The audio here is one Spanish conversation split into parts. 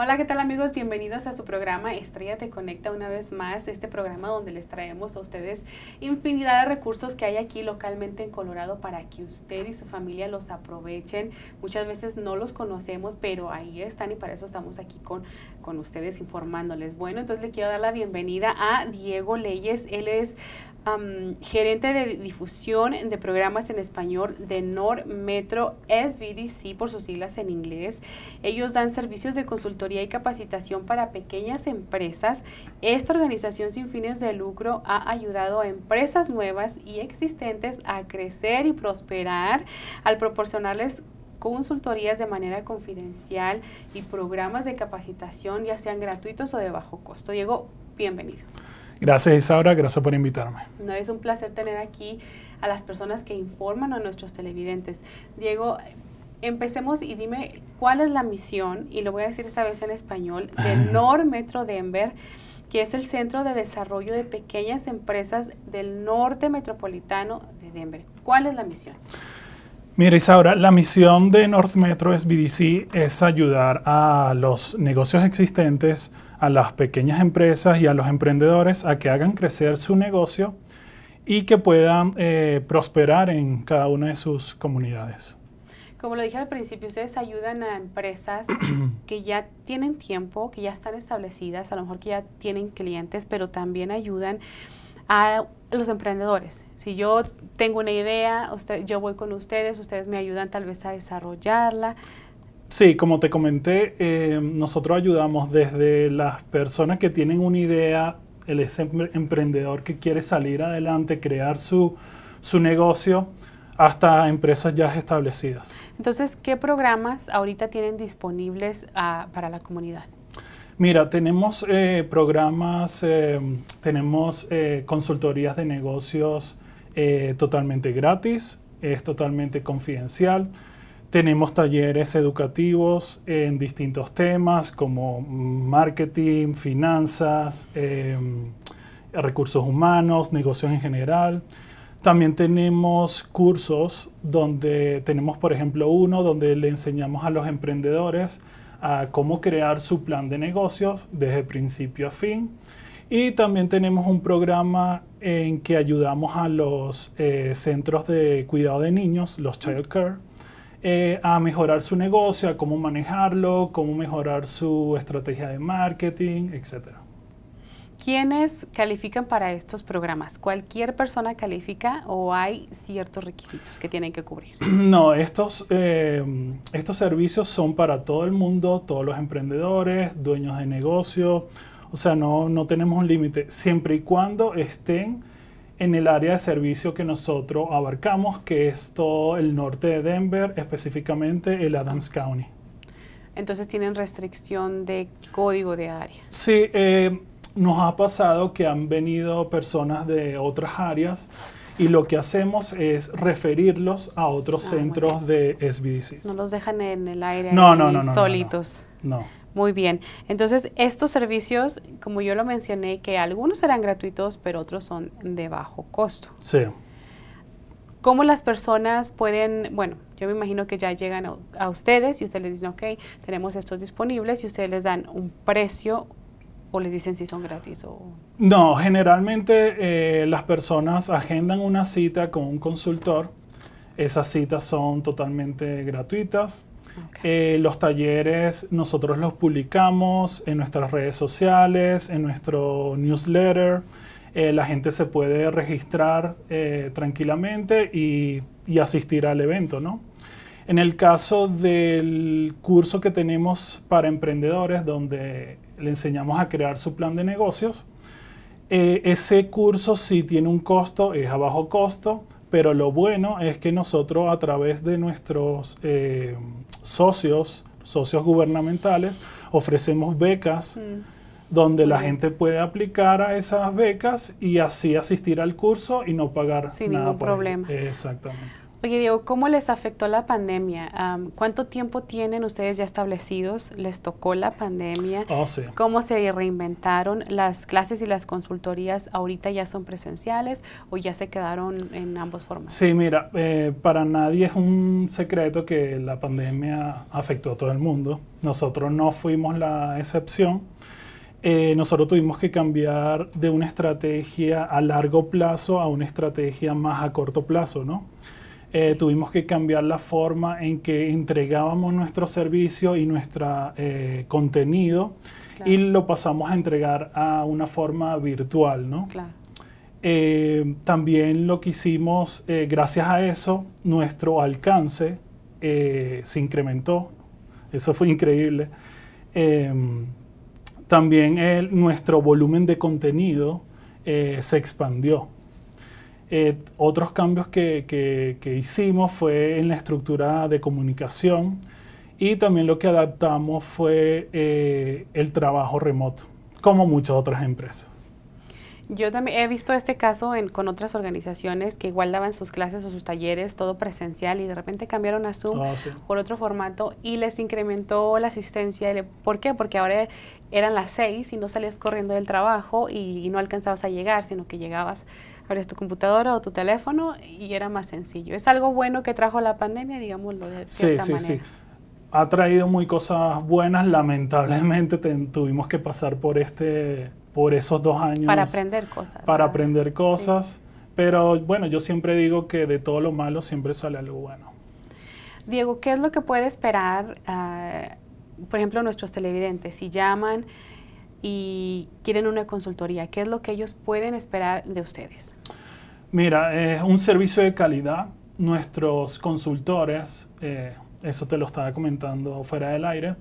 Hola, ¿qué tal amigos? Bienvenidos a su programa Estrella Te Conecta una vez más, este programa donde les traemos a ustedes infinidad de recursos que hay aquí localmente en Colorado para que usted y su familia los aprovechen. Muchas veces no los conocemos, pero ahí están y para eso estamos aquí con, con ustedes informándoles. Bueno, entonces le quiero dar la bienvenida a Diego Leyes. Él es gerente de difusión de programas en español de Metro SBDC por sus siglas en inglés. Ellos dan servicios de consultoría y capacitación para pequeñas empresas. Esta organización sin fines de lucro ha ayudado a empresas nuevas y existentes a crecer y prosperar al proporcionarles consultorías de manera confidencial y programas de capacitación, ya sean gratuitos o de bajo costo. Diego, bienvenido. Gracias Isaura, gracias por invitarme. No, es un placer tener aquí a las personas que informan a nuestros televidentes. Diego, empecemos y dime cuál es la misión, y lo voy a decir esta vez en español, de Metro Denver, que es el Centro de Desarrollo de Pequeñas Empresas del Norte Metropolitano de Denver. ¿Cuál es la misión? Mira, Isaura, la misión de North Metro SBDC es ayudar a los negocios existentes, a las pequeñas empresas y a los emprendedores a que hagan crecer su negocio y que puedan eh, prosperar en cada una de sus comunidades. Como lo dije al principio, ustedes ayudan a empresas que ya tienen tiempo, que ya están establecidas, a lo mejor que ya tienen clientes, pero también ayudan a los emprendedores. Si yo tengo una idea, yo voy con ustedes, ustedes me ayudan tal vez a desarrollarla, Sí, como te comenté, em, nosotros ayudamos desde las personas que tienen una idea, el emprendedor que quiere salir adelante, crear su, negocio, hasta empresas ya establecidas. Entonces, ¿qué programas ahorita tienen disponibles ah, para la comunidad? Mira, tenemos eh, programas, em, tenemos eh, consultorías de negocios eh, totalmente gratis, es totalmente confidencial. Tenemos talleres educativos en distintos temas como marketing, finanzas, em, recursos humanos, negocios en general. También tenemos cursos donde tenemos, por ejemplo, uno donde le enseñamos a los emprendedores a cómo crear su plan de negocios desde principio a fin. Y también tenemos un programa en que ayudamos a los eh, centros de cuidado de niños, los Child Care, eh, a mejorar su negocio, a cómo manejarlo, cómo mejorar su estrategia de marketing, etc. ¿Quiénes califican para estos programas? ¿Cualquier persona califica o hay ciertos requisitos que tienen que cubrir? No, eh, estos, servicios son para todo el mundo, todos los emprendedores, dueños de negocios, o sea, no, no tenemos un límite, siempre y cuando estén en el área de servicio que nosotros abarcamos, que es todo el norte de Denver, específicamente el Adams County. Entonces tienen restricción de código de área. Sí, eh, nos ha pasado que han venido personas de otras áreas y lo que hacemos es referirlos a otros ah, centros de SBDC. No los dejan en el aire no, solitos. no. no. Muy bien. Entonces, estos servicios, como yo lo mencioné, que algunos serán gratuitos, pero otros son de bajo costo. Sí. ¿Cómo las personas pueden, bueno, yo me imagino que ya llegan a, ustedes y ustedes les dicen, ok, tenemos estos disponibles y ustedes les dan un precio o les dicen si son gratis o... No, generalmente eh, las personas agendan una cita con un consultor. Esas citas son totalmente gratuitas. Eh, los talleres nosotros los publicamos en nuestras redes sociales, en nuestro newsletter. Eh, la gente se puede registrar eh, tranquilamente y, asistir al evento, ¿no? En el caso del curso que tenemos para emprendedores, donde le enseñamos a crear su plan de negocios, ese curso sí tiene un costo, es a bajo costo, pero lo bueno es que nosotros a través de nuestros eh, socios, socios gubernamentales, ofrecemos becas mm. donde la gente puede aplicar a esas becas y así asistir al curso y no pagar Sin nada. ningún problema. Exactamente. Oye, Diego, ¿cómo les afectó la pandemia? ¿Cuánto tiempo tienen ustedes ya establecidos? ¿Les tocó la pandemia? Oh, ¿Cómo se reinventaron? ¿Las clases y las consultorías ahorita ya son presenciales o ya se quedaron en ambos formatos? Sí, mira, eh, para nadie es un secreto que la pandemia afectó a todo el mundo. Nosotros no fuimos la excepción. Eh, nosotros tuvimos que cambiar de una estrategia a largo plazo a una estrategia más a corto plazo, ¿no? Eh, tuvimos que cambiar la forma en que entregábamos nuestro servicio y nuestro eh, contenido y lo pasamos a entregar a una forma virtual, eh, también lo que hicimos, gracias a eso, nuestro alcance se incrementó. Eso fue increíble. Em, también nuestro volumen de contenido se expandió. Eh, otros cambios que, hicimos fue en la estructura de comunicación y también lo que adaptamos fue eh, el trabajo remoto, como muchas otras empresas. Yo también he visto este caso en, con otras organizaciones que igual daban sus clases o sus talleres todo presencial y de repente cambiaron a Zoom ah, por otro formato y les incrementó la asistencia. ¿Por qué? Porque ahora eran las seis y no salías corriendo del trabajo y no alcanzabas a llegar, sino que llegabas es tu computadora o tu teléfono y era más sencillo. Es algo bueno que trajo la pandemia, digámoslo de cierta sí, sí, Sí. Ha traído muy cosas buenas, lamentablemente tuvimos que pasar por este por esos dos años. Para aprender cosas. Para aprender cosas. Pero bueno, yo siempre digo que de todo lo malo siempre sale algo bueno. Diego, ¿qué es lo que puede esperar, ah, por ejemplo, nuestros televidentes? Si llaman, y quieren una consultoría, ¿qué es lo que ellos pueden esperar de ustedes? Mira, es un servicio de calidad. Nuestros consultores, eh, eso te lo estaba comentando fuera del aire,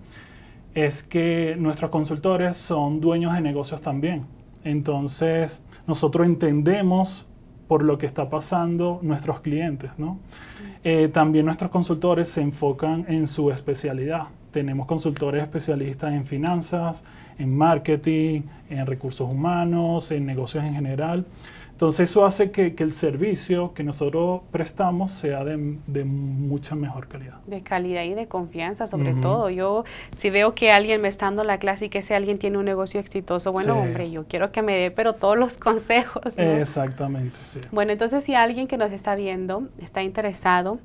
es que nuestros consultores son dueños de negocios también. Entonces, nosotros entendemos por lo que está pasando nuestros clientes, ¿no? Mm. Eh, también nuestros consultores se enfocan en su especialidad tenemos consultores especialistas en finanzas, en marketing, en recursos humanos, en negocios en general. Entonces eso hace que, el servicio que nosotros prestamos sea de, mucha mejor calidad. De calidad y de confianza sobre todo. Yo si veo que alguien me está dando la clase y que ese alguien tiene un negocio exitoso, bueno hombre, yo quiero que me dé pero todos los consejos. Exactamente, sí. Bueno, entonces si alguien que nos está viendo está interesado,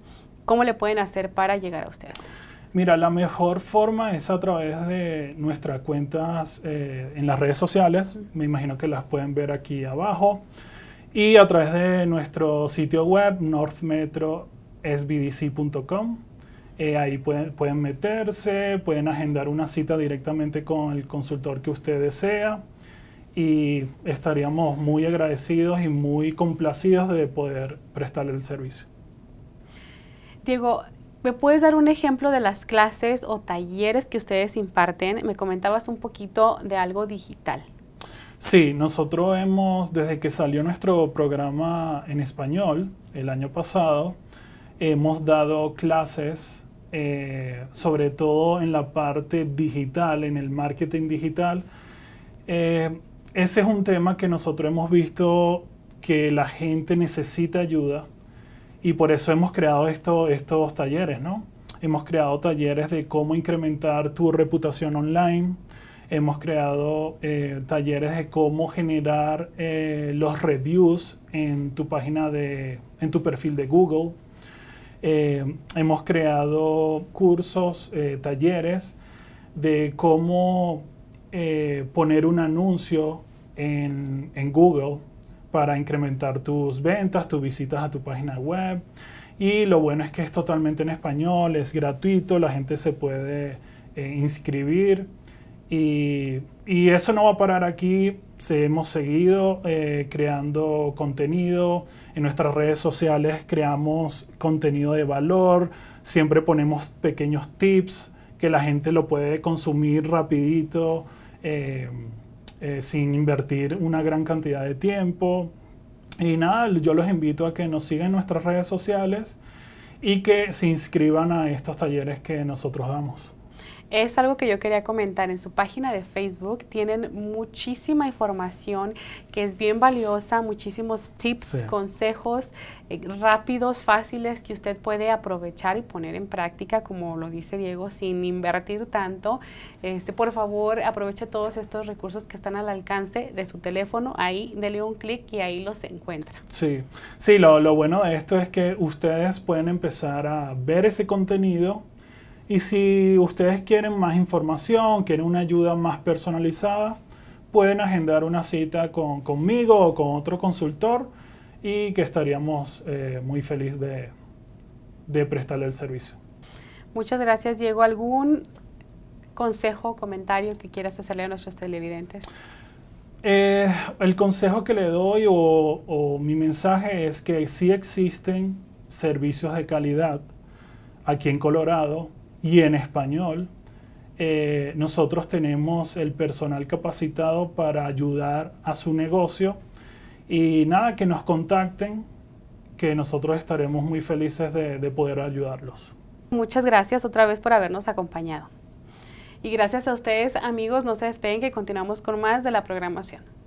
¿cómo le pueden hacer para llegar a ustedes? Mira, la mejor forma es a través de nuestras cuentas eh, en las redes sociales. Me imagino que las pueden ver aquí abajo. Y a través de nuestro sitio web, northmetrosbdc.com. Eh, ahí pueden, pueden meterse, pueden agendar una cita directamente con el consultor que usted desea. Y estaríamos muy agradecidos y muy complacidos de poder prestarle el servicio. Diego, ¿Me puedes dar un ejemplo de las clases o talleres que ustedes imparten? Me comentabas un poquito de algo digital. Sí, nosotros hemos, desde que salió nuestro programa en español el año pasado, hemos dado clases eh, sobre todo en la parte digital, en el marketing digital. Eh, ese es un tema que nosotros hemos visto que la gente necesita ayuda y por eso hemos creado estos talleres, ¿no? Hemos creado talleres de cómo incrementar tu reputación online, hemos creado eh, talleres de cómo generar eh, los reviews en tu página de, en tu perfil de Google. Eh, hemos creado cursos, talleres de cómo poner un anuncio en, en Google para incrementar tus ventas, tus visitas a tu página web. Y lo bueno es que es totalmente en español, es gratuito, la gente se puede eh, inscribir. Y, eso no va a parar aquí. Se, hemos seguido eh, creando contenido. En nuestras redes sociales creamos contenido de valor. Siempre ponemos pequeños tips que la gente lo puede consumir rapidito. Eh, eh, sin invertir una gran cantidad de tiempo. Y nada, yo los invito a que nos sigan en nuestras redes sociales y que se inscriban a estos talleres que nosotros damos. Es algo que yo quería comentar. En su página de Facebook tienen muchísima información que es bien valiosa, muchísimos tips, consejos eh, rápidos, fáciles que usted puede aprovechar y poner en práctica, como lo dice Diego, sin invertir tanto. Este, por favor, aproveche todos estos recursos que están al alcance de su teléfono. Ahí dele un clic y ahí los encuentra. Sí, sí lo, lo bueno de esto es que ustedes pueden empezar a ver ese contenido y si ustedes quieren más información, quieren una ayuda más personalizada, pueden agendar una cita conmigo o con otro consultor y que estaríamos eh, muy felices de, prestarle el servicio. Muchas gracias, Diego. ¿Algún consejo o comentario que quieras hacerle a nuestros televidentes? Eh, el consejo que le doy o, o mi mensaje es que sí existen servicios de calidad aquí en Colorado y en español. Eh, nosotros tenemos el personal capacitado para ayudar a su negocio y nada, que nos contacten, que nosotros estaremos muy felices de, de poder ayudarlos. Muchas gracias otra vez por habernos acompañado. Y gracias a ustedes amigos, no se despeguen que continuamos con más de la programación.